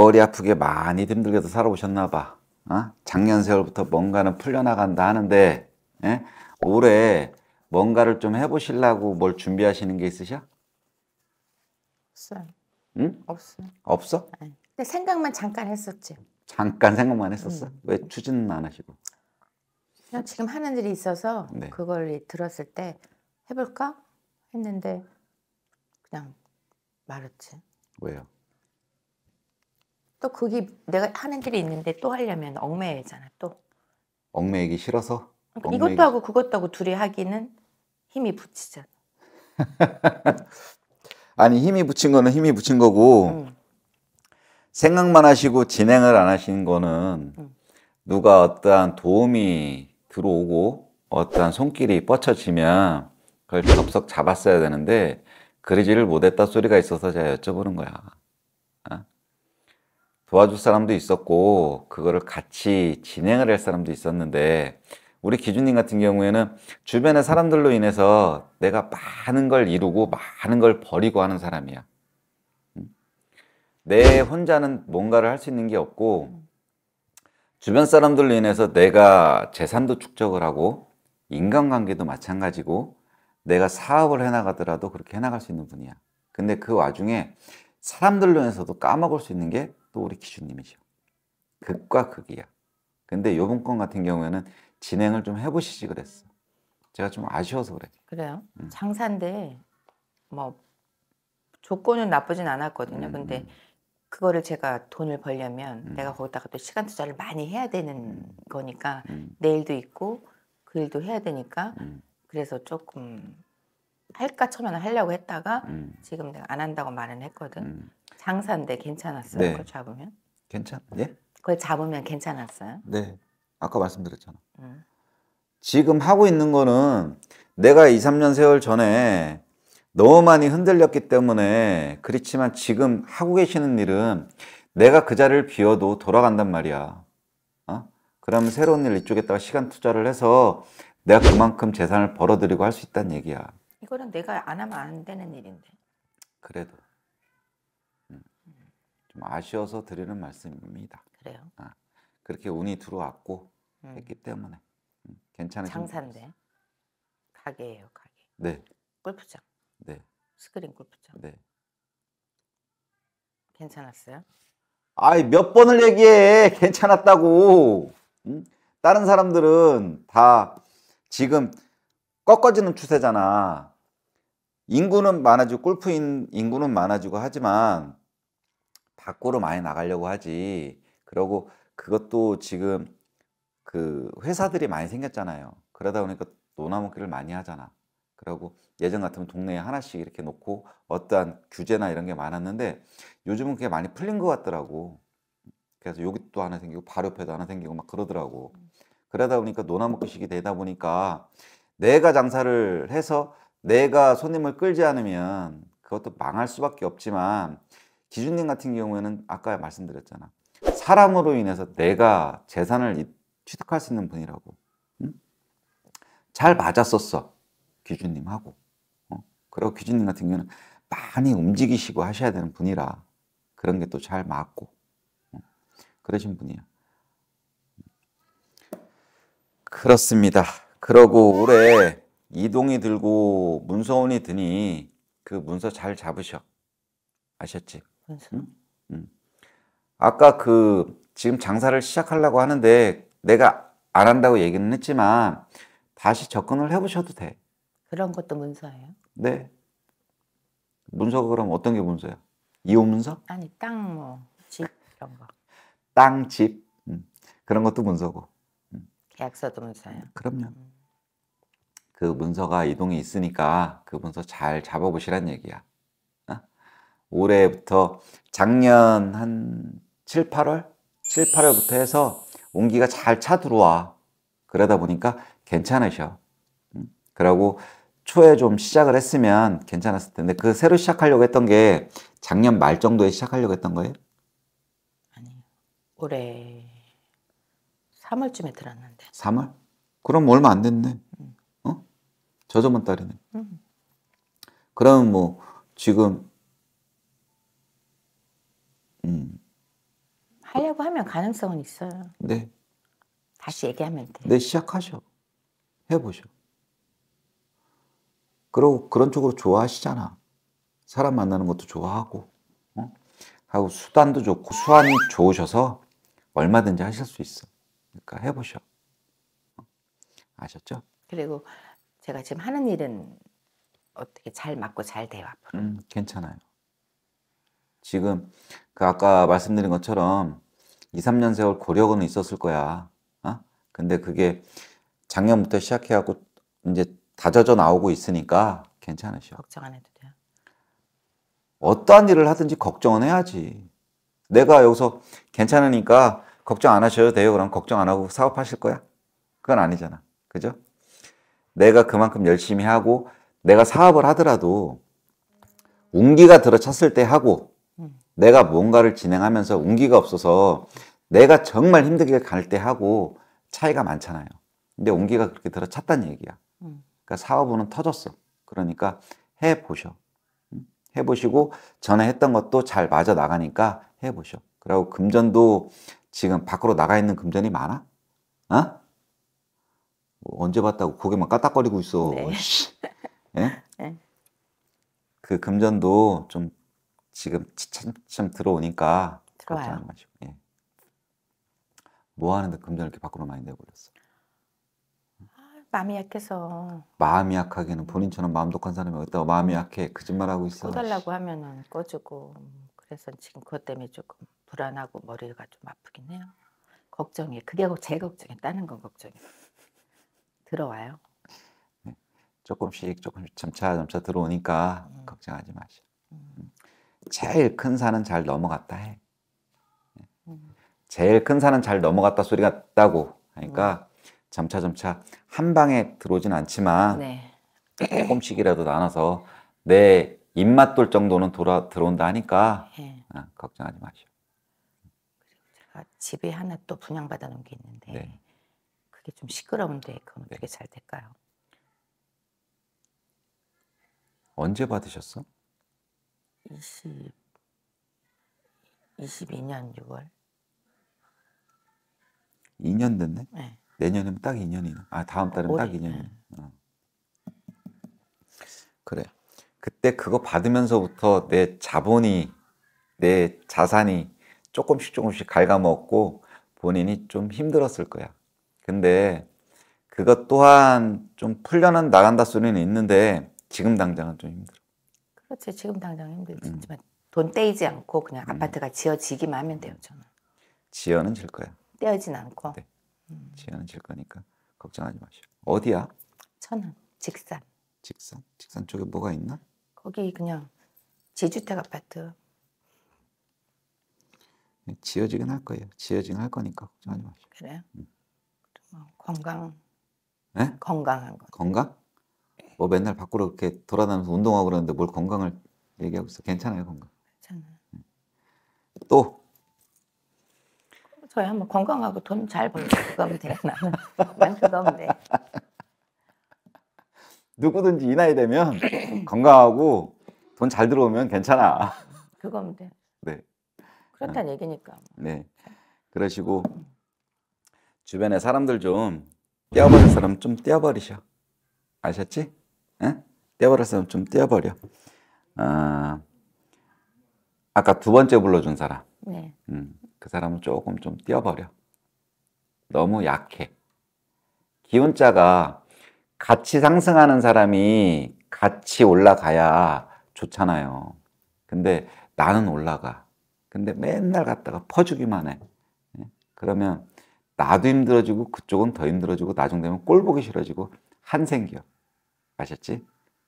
머리 아프게 많이 힘들게도 살아오셨나 봐. 어? 작년 세월부터 뭔가는 풀려나간다 하는데 에? 예? 올해 뭔가를 좀 해보시려고 뭘 준비하시는 게 있으셔? 없어요. 응? 없어요. 없어? 네. 근데 생각만 잠깐 했었지. 잠깐 생각만 했었어? 음. 왜 추진 안 하시고? 그냥 지금 하는 일이 있어서 네. 그걸 들었을 때 해볼까 했는데 그냥 말았지. 왜요? 또 거기 내가 하는 일이 있는데 또 하려면 얽매이잖아 또. 얽매이기 싫어서. 그러니까 얽매이기... 이것도 하고 그것도 하고 둘이 하기는 힘이 붙이잖아. 아니 힘이 붙인 거는 힘이 붙인 거고 음. 생각만 하시고 진행을 안 하시는 거는 음. 누가 어떠한 도움이 들어오고 어떠한 손길이 뻗쳐지면 그걸 접속 잡았어야 되는데 그러지를 못했다 소리가 있어서 제가 여쭤보는 거야. 어? 도와줄 사람도 있었고 그거를 같이 진행을 할 사람도 있었는데 우리 기준님 같은 경우에는 주변의 사람들로 인해서 내가 많은 걸 이루고 많은 걸 버리고 하는 사람이야. 내 혼자는 뭔가를 할 수 있는 게 없고 주변 사람들로 인해서 내가 재산도 축적을 하고 인간관계도 마찬가지고 내가 사업을 해나가더라도 그렇게 해나갈 수 있는 분이야. 근데 그 와중에 사람들로 인해서도 까먹을 수 있는 게또 우리 기준님이죠. 극과 극이야. 근데 요번 건 같은 경우에는 진행을 좀 해보시지 그랬어. 제가 좀 아쉬워서 그래. 그래요. 음. 장사인데 뭐 조건은 나쁘진 않았거든요. 음, 근데 음. 그거를 제가 돈을 벌려면 음. 내가 거기다가 또 시간 투자를 많이 해야 되는 음. 거니까 내일도 있고 그 일도 해야 되니까 그래서 조금 할까 처음에는 하려고 했다가 지금 내가 안 한다고 말은 했거든. 장사인데 괜찮았어요. 네. 그걸 잡으면? 괜찮? 예? 그걸 잡으면 괜찮았어요? 네. 아까 말씀드렸잖아. 음. 지금 하고 있는 거는 내가 2, 3년 세월 전에 너무 많이 흔들렸기 때문에 그렇지만 지금 하고 계시는 일은 내가 그 자리를 비워도 돌아간단 말이야. 어? 그러면 새로운 일 이쪽에다가 시간 투자를 해서 내가 그만큼 재산을 벌어들이고 할 수 있다는 얘기야. 이거는 내가 안 하면 안 되는 일인데. 그래도. 좀 아쉬워서 드리는 말씀입니다. 그래요. 아, 그렇게 운이 들어왔고 음. 했기 때문에 음, 괜찮으 장사인데 가게예요 가게. 네. 골프장. 네. 스크린 골프장. 네. 괜찮았어요? 아이 몇 번을 얘기해 괜찮았다고. 응? 음? 다른 사람들은 다 지금 꺾어지는 추세잖아. 인구는 많아지고 골프 인, 인구는 많아지고 하지만 밖으로 많이 나가려고 하지. 그리고 그것도 지금 그 회사들이 많이 생겼잖아요. 그러다 보니까 노나무길을 많이 하잖아. 그리고 예전 같으면 동네에 하나씩 이렇게 놓고 어떠한 규제나 이런 게 많았는데 요즘은 그게 많이 풀린 것 같더라고. 그래서 여기 또 하나 생기고 바로 옆에도 하나 생기고 막 그러더라고. 그러다 보니까 노나무끼식이 되다 보니까 내가 장사를 해서 내가 손님을 끌지 않으면 그것도 망할 수밖에 없지만 기준님 같은 경우에는 아까 말씀드렸잖아. 사람으로 인해서 내가 재산을 취득할 수 있는 분이라고. 응? 잘 맞았었어. 기준님하고. 어? 그리고 기준님 같은 경우는 많이 움직이시고 하셔야 되는 분이라 그런 게 또 잘 맞고. 어? 그러신 분이야. 그렇습니다. 그러고 올해 이동이 들고 문서운이 드니 그 문서 잘 잡으셔. 아셨지? 음? 음. 아까 그 지금 장사를 시작하려고 하는데 내가 안 한다고 얘기는 했지만 다시 접근을 해보셔도 돼. 그런 것도 문서예요? 네. 문서가 그럼 어떤 게 문서야? 이혼 문서? 아니 땅 뭐집 이런 거. 땅 집. 음. 그런 것도 문서고. 음. 계약서도 문서예요. 그럼요. 음. 그 문서가 이동이 있으니까 그 문서 잘 잡아보시란 얘기야. 올해부터 작년 한 7, 8월? 7, 8월부터 해서 온기가 잘 차 들어와. 그러다 보니까 괜찮으셔. 음, 그러고 초에 좀 시작을 했으면 괜찮았을 텐데 그 새로 시작하려고 했던 게 작년 말 정도에 시작하려고 했던 거예요? 아니 올해 3월쯤에 들었는데 3월? 그럼 얼마 안 됐네 응. 음. 어? 저저번 달이네 응. 음. 그러면 뭐 지금 음. 하려고 하면 가능성은 있어요. 네. 다시 얘기하면 돼. 네, 시작하셔. 해보셔. 그리고 그런 쪽으로 좋아하시잖아. 사람 만나는 것도 좋아하고, 어? 하고 수단도 좋고 수완이 좋으셔서 얼마든지 하실 수 있어. 그러니까 해보셔. 어? 아셨죠? 그리고 제가 지금 하는 일은 어떻게 잘 맞고 잘 돼요 앞으로. 음, 괜찮아요. 지금 그 아까 말씀드린 것처럼 2, 3년 세월 고력은 있었을 거야. 어? 근데 그게 작년부터 시작해갖고 이제 다져져 나오고 있으니까 괜찮으셔. 걱정 안 해도 돼요. 어떠한 일을 하든지 걱정은 해야지. 내가 여기서 괜찮으니까 걱정 안 하셔도 돼요. 그럼 걱정 안 하고 사업하실 거야? 그건 아니잖아. 그죠? 내가 그만큼 열심히 하고 내가 사업을 하더라도 운기가 들어찼을 때 하고 내가 뭔가를 진행하면서 운기가 없어서 내가 정말 힘들게 갈 때 하고 차이가 많잖아요. 근데 온기가 그렇게 들어 찼단 얘기야. 음. 그러니까 사업은 터졌어. 그러니까 해 보셔. 음? 해 보시고 전에 했던 것도 잘 맞아 나가니까 해 보셔. 그리고 금전도 지금 밖으로 나가 있는 금전이 많아? 어? 뭐 언제 봤다고 고개만 까딱거리고 있어. 네. 네? 네. 그 금전도 좀 지금 참참 들어오니까 들어와요. 마시고, 예. 뭐 하는데 금전 이렇게 밖으로 많이 내버렸어. 아, 마음이 약해서. 마음이 약하기는 본인처럼 마음 독한 사람이 어디다 마음이 음. 약해 거짓말하고 있어. 꺼달라고 하면은 꺼주고 음, 그래서 지금 그것 때문에 조금 불안하고 머리가 좀 아프긴 해요. 걱정이 그게 제 걱정이 다른 건 걱정이 들어와요. 네. 조금씩 조금씩 점차 점차 들어오니까 음. 걱정하지 마시 음. 음. 제일 큰 산은 잘 넘어갔다 해. 음. 제일 큰 산은 잘 넘어갔다 소리가 따고 하니까 음. 점차 점차 한 방에 들어오진 않지만 네. 조금씩이라도 나눠서 내 입맛 돌 정도는 돌아 들어온다 하니까 네. 아, 걱정하지 마시오. 제가 아, 집에 하나 또 분양받아 놓은 게 있는데 네. 그게 좀 시끄러운데 그건 어떻게 네. 잘 될까요? 언제 받으셨어? 20, 22년 6월. 2년 됐네? 네. 내년이면 딱 2년이네. 아, 다음 달이딱 2년이네. 네. 어. 그래. 그때 그거 받으면서부터 내 자본이, 내 자산이 조금씩 조금씩 갉아먹고 본인이 좀 힘들었을 거야. 근데 그것 또한 좀풀려 나간다 소리는 있는데 지금 당장은 좀 힘들어. 그렇지 지금 당장 힘들지만 음. 돈 떼이지 않고 그냥 음. 아파트가 지어지기만 하면 돼요 저는. 지어는 질 거야. 떼어진 않고. 네. 음. 지어는 질 거니까 걱정하지 마시오. 어디야? 천안 직산. 직산 직산 쪽에 뭐가 있나? 거기 그냥 지주택 아파트. 네, 지어지긴 할 거예요. 지어지긴 할 거니까 걱정하지 마시오. 그래요? 음. 뭐 건강. 네? 건강한 거. 건강? 뭐 맨날 밖으로 이렇게 돌아다니면서 운동하고 그러는데 뭘 건강을 얘기하고 있어. 괜찮아요, 건강. 괜찮아. 네. 또 저희 한번 건강하고 돈 잘 벌고 그거면 돼. 나는 그거면 돼. 누구든지 이 나이 되면 건강하고 돈 잘 들어오면 괜찮아. 그거면 돼. 네. 그렇다는 아, 얘기니까. 네. 그러시고 주변에 사람들 좀 떼어버릴 사람 좀 떼어버리셔. 아셨지? 에? 예? 떼버렸으면 좀 떼어버려. 어, 아까 두 번째 불러준 사람. 네. 음, 그 사람은 조금 좀 떼어버려. 너무 약해. 기운자가 같이 상승하는 사람이 같이 올라가야 좋잖아요. 근데 나는 올라가. 근데 맨날 갔다가 퍼주기만 해. 예? 그러면 나도 힘들어지고 그쪽은 더 힘들어지고 나중 되면 꼴 보기 싫어지고 한생겨. 아셨지?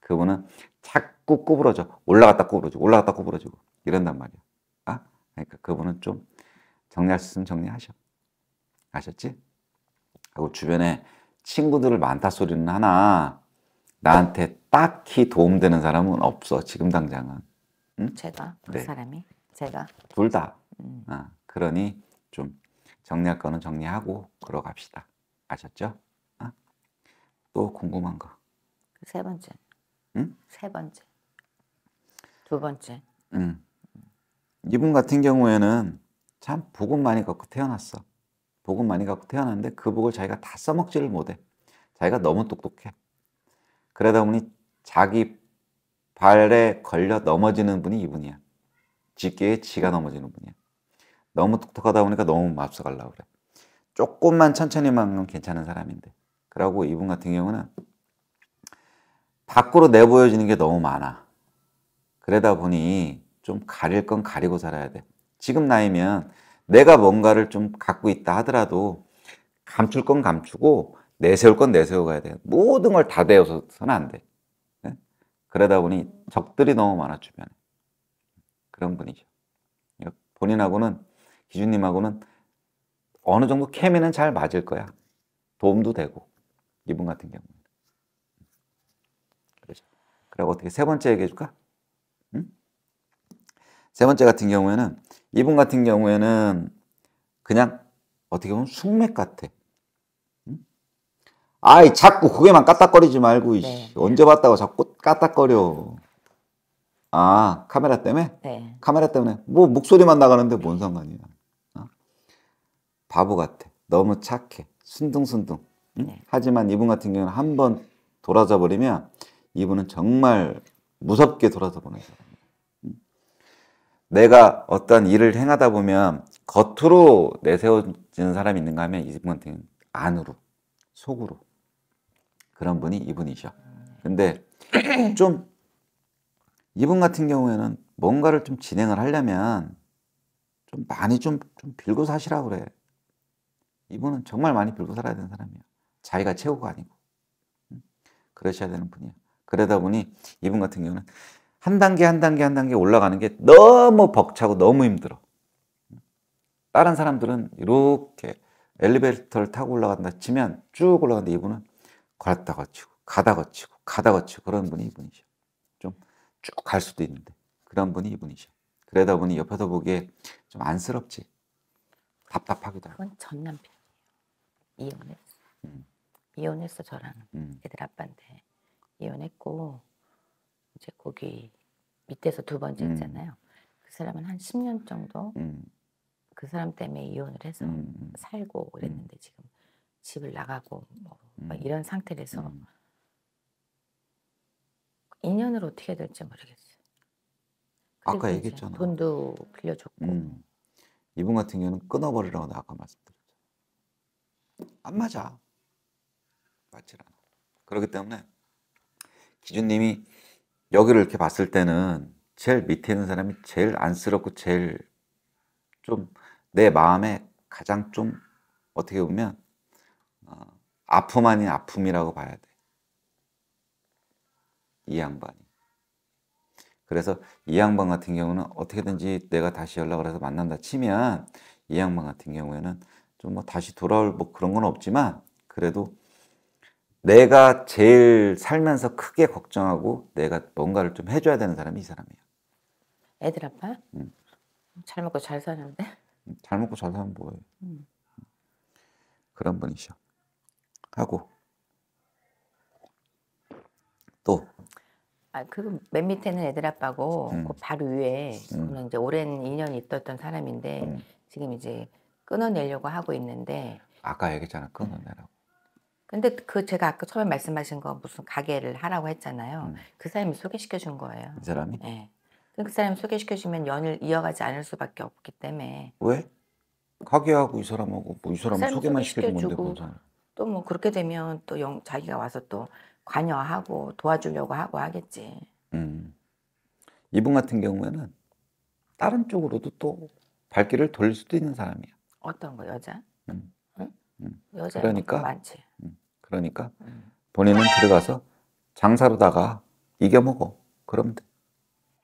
그분은 자꾸 구부러져. 올라갔다 구부러지고, 올라갔다 구부러지고. 이런단 말이야. 아? 그러니까 그분은 좀 정리할 수 있으면 정리하셔. 아셨지? 하고 주변에 친구들을 많다 소리는 하나, 나한테 딱히 도움되는 사람은 없어, 지금 당장은. 응? 제가, 그 네. 사람이? 제가? 둘 다. 음. 아, 그러니 좀 정리할 거는 정리하고 걸어갑시다. 아셨죠? 아? 또 궁금한 거. 세 번째. 응? 세 번째. 두 번째. 응. 이분 같은 경우에는 참 복은 많이 갖고 태어났어. 복은 많이 갖고 태어났는데 그 복을 자기가 다 써먹지를 못해. 자기가 너무 똑똑해. 그러다 보니 자기 발에 걸려 넘어지는 분이 이분이야. 지게에 지가 넘어지는 분이야. 너무 똑똑하다 보니까 너무 맙서갈라 그래. 조금만 천천히만 면 괜찮은 사람인데. 그러고 이분 같은 경우는 밖으로 내보여지는 게 너무 많아. 그러다 보니 좀 가릴 건 가리고 살아야 돼. 지금 나이면 내가 뭔가를 좀 갖고 있다 하더라도 감출 건 감추고 내세울 건 내세워 가야 돼. 모든 걸 다 대어서는 안 돼. 네? 그러다 보니 적들이 너무 많아 주변에. 그런 분이죠. 본인하고는 기준님하고는 어느 정도 케미는 잘 맞을 거야. 도움도 되고 이분 같은 경우. 그리고 어떻게 세 번째 얘기해 줄까? 응? 세 번째 같은 경우에는 이분 같은 경우에는 그냥 어떻게 보면 숙맥 같아. 아이 자꾸 고개만 까딱거리지 말고 네. 언제 봤다고 자꾸 까딱거려. 아 카메라 때문에? 네. 카메라 때문에 뭐 목소리만 나가는데 뭔 상관이야? 어? 바보 같아. 너무 착해. 순둥순둥. 응? 네. 하지만 이분 같은 경우는 한 번 돌아져 버리면 이분은 정말 무섭게 돌아서 보는 사람이에요. 내가 어떤 일을 행하다 보면 겉으로 내세워지는 사람이 있는가 하면 이분한테는 안으로, 속으로. 그런 분이 이분이셔. 근데 좀 이분 같은 경우에는 뭔가를 좀 진행을 하려면 좀 많이 좀, 좀 빌고 사시라 그래. 이분은 정말 많이 빌고 살아야 되는 사람이야. 자기가 최고가 아니고. 그러셔야 되는 분이야. 그러다 보니 이분 같은 경우는 한 단계 한 단계 한 단계 올라가는 게 너무 벅차고 너무 힘들어. 다른 사람들은 이렇게 엘리베이터를 타고 올라간다 치면 쭉 올라가는데 이분은 갔다 거치고 가다 거치고 가다 거치고 그런 분이 이분이셔. 좀 쭉 갈 수도 있는데 그런 분이 이분이셔. 그러다 보니 옆에서 보기에 좀 안쓰럽지. 답답하기도 하고. 그건 전 남편이에요. 이혼했어. 음. 이혼했어 저랑 음. 애들 아빠한테. 이혼했고 이제 거기 밑에서 두 번째 음. 있잖아요. 그 사람은 한 10년 정도 음. 그 사람 때문에 이혼을 해서 음. 음. 살고 음. 그랬는데 지금 집을 나가고 뭐 음. 이런 상태에서 인연을 어떻게 될지 모르겠어요. 아까 얘기했잖아. 돈도 빌려줬고. 이분 같은 경우는 끊어버리라고 아까 말씀드렸죠. 안 맞아. 맞질 않아. 그렇기 때문에 기준님이 여기를 이렇게 봤을 때는 제일 밑에 있는 사람이 제일 안쓰럽고 제일 좀 내 마음에 가장 좀 어떻게 보면 어, 아픔 아닌 아픔이라고 봐야 돼. 이 양반이. 그래서 이 양반 같은 경우는 어떻게든지 내가 다시 연락을 해서 만난다 치면 이 양반 같은 경우에는 좀 뭐 다시 돌아올 뭐 그런 건 없지만 그래도 내가 제일 살면서 크게 걱정하고 내가 뭔가를 좀 해줘야 되는 사람이 이 사람이에요. 애들 아빠? 응. 음. 잘 먹고 잘 사는데? 음, 잘 먹고 잘 사면 뭐예요? 응. 음. 그런 분이셔. 하고 또. 아, 그 맨 밑에는 애들 아빠고 응. 그 바로 위에 음. 이제 오랜 인연이 있었던 사람인데 지금 이제 끊어내려고 하고 있는데 아까 얘기했잖아 끊어내라고. 근데 그 제가 아까 처음에 말씀하신 거 무슨 가게를 하라고 했잖아요. 음. 그 사람이 소개시켜 준 거예요. 이 사람이? 네. 그사람 소개시켜 주면 연을 이어가지 않을 수밖에 없기 때문에. 왜? 가게하고 이 사람하고 뭐이 그 사람 그 소개만 시켜준 건데 또 뭐 그렇게 되면 또 영, 자기가 와서 또 관여하고 도와주려고 하고 하겠지. 음. 이분 같은 경우에는 다른 쪽으로도 또 발길을 돌릴 수도 있는 사람이야. 어떤 거 여자? 음. 음. 여자 그러니까 많지. 음. 그러니까 본인은 들어가서 장사로다가 이겨먹어. 그러면 돼.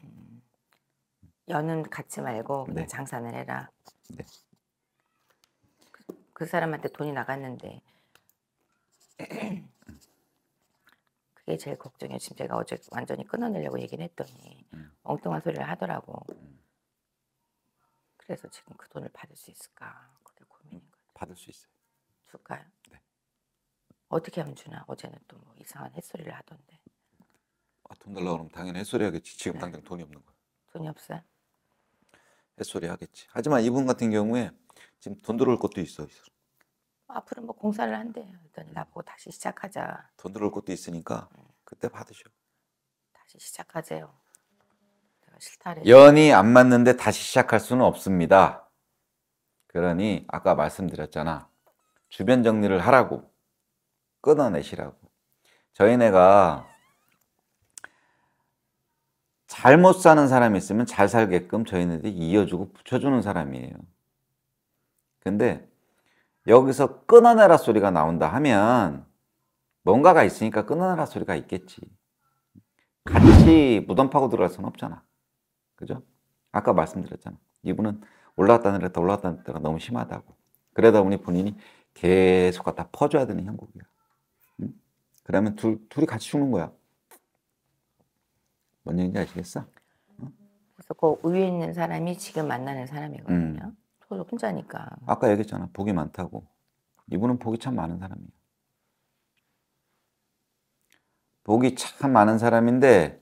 음. 연은 갖지 말고 네. 장사를 해라. 네. 그, 사람한테 돈이 나갔는데 그게 제일 걱정이에요. 지금 제가 어제 완전히 끊어내려고 얘기를 했더니 엉뚱한 소리를 하더라고. 그래서 지금 그 돈을 받을 수 있을까? 그게 고민인 거예요. 받을 수 있어요. 없까요 네. 어떻게 하면 주나? 어제는 또뭐 이상한 햇소리를 하던데. 아, 돈 달라고 하면 당연히 햇소리 하겠지. 지금 네. 당장 돈이 없는 거야. 돈이 없어요? 햇소리 하겠지. 하지만 이분 같은 경우에 지금 돈 들어올 것도 있어. 있어. 앞으로 뭐 공사를 한대. 그랬 음. 나보고 다시 시작하자. 돈 들어올 것도 있으니까 음. 그때 받으셔. 다시 시작하세요. 내가 싫다래. 연이 안 맞는데 다시 시작할 수는 없습니다. 그러니 아까 말씀드렸잖아. 주변 정리를 하라고 끊어내시라고 저희네가 잘못 사는 사람이 있으면 잘 살게끔 저희네들이 이어주고 붙여주는 사람이에요. 근데 여기서 끊어내라 소리가 나온다 하면 뭔가가 있으니까 끊어내라 소리가 있겠지. 같이 무덤 파고 들어갈 수는 없잖아. 그죠? 아까 말씀드렸잖아. 이분은 올라왔다 내렸다 올라왔다 내렸다가 너무 심하다고. 그러다 보니 본인이 계속 갖다 퍼줘야 되는 형국이야. 응? 그러면 둘, 둘이 같이 죽는 거야. 뭔 얘기인지 아시겠어? 응? 그래서 그 위에 있는 사람이 지금 만나는 사람이거든요. 음. 서로 혼자니까. 아까 얘기했잖아. 복이 많다고. 이분은 복이 참 많은 사람이에 복이 참 많은 사람인데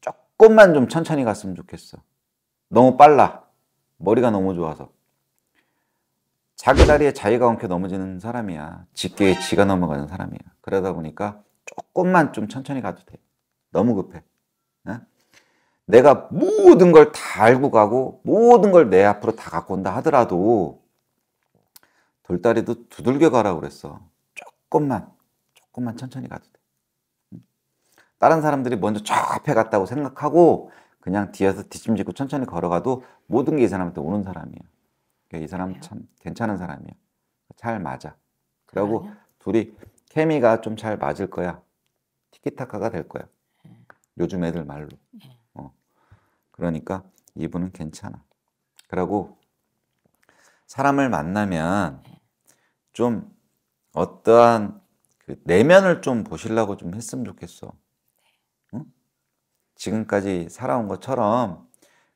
조금만 좀 천천히 갔으면 좋겠어. 너무 빨라. 머리가 너무 좋아서. 자기 다리에 자기가 엉켜 넘어지는 사람이야. 직계에 지가 넘어가는 사람이야. 그러다 보니까 조금만 좀 천천히 가도 돼. 너무 급해. 네? 내가 모든 걸 다 알고 가고 모든 걸 내 앞으로 다 갖고 온다 하더라도 돌다리도 두들겨 가라 그랬어. 조금만, 조금만 천천히 가도 돼. 다른 사람들이 먼저 저 앞에 갔다고 생각하고 그냥 뒤에서 뒷짐지고 천천히 걸어가도 모든 게 이 사람한테 오는 사람이야. 그러니까 이 사람 그참 괜찮은 사람이야. 잘 맞아. 그리고 둘이 케미가 좀 잘 맞을 거야. 티키타카가 될 거야. 예. 요즘 애들 말로. 예. 어. 그러니까 이분은 괜찮아. 그리고 사람을 만나면 예. 좀 어떠한 그 내면을 좀 보시려고 좀 했으면 좋겠어. 네. 응? 지금까지 살아온 것처럼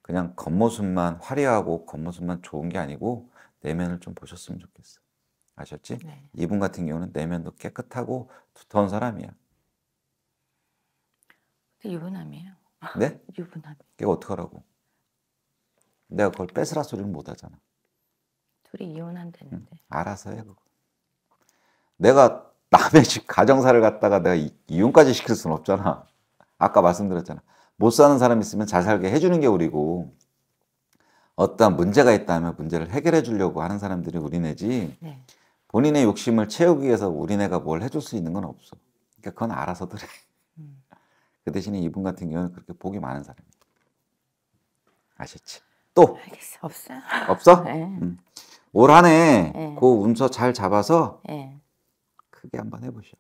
그냥 겉모습만 화려하고 겉모습만 좋은 게 아니고 내면을 좀 보셨으면 좋겠어. 아셨지? 네. 이분 같은 경우는 내면도 깨끗하고 두터운 사람이야. 유부남이에요. 네? 유부남. 그게 어떡하라고? 내가 그걸 뺏으라 소리를 못 하잖아. 둘이 이혼한다는데. 응, 알아서 해 그거. 내가 남의 집 가정사를 갖다가 내가 이, 혼까지 시킬 수는 없잖아. 아까 말씀드렸잖아. 못 사는 사람 있으면 잘 살게 해주는 게 우리고 어떤 문제가 있다면 문제를 해결해 주려고 하는 사람들이 우리네지 네. 본인의 욕심을 채우기 위해서 우리네가 뭘 해줄 수 있는 건 없어. 그러니까 그건 알아서들 해. 음. 그 대신에 이분 같은 경우는 그렇게 복이 많은 사람이에 아셨지? 또? 알겠어. 없어. 없어? 네. 음. 올 한해 네. 그 운서 잘 잡아서 네. 크게 한번 해보시오.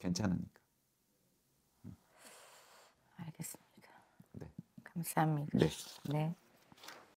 괜찮으니까. です。ね。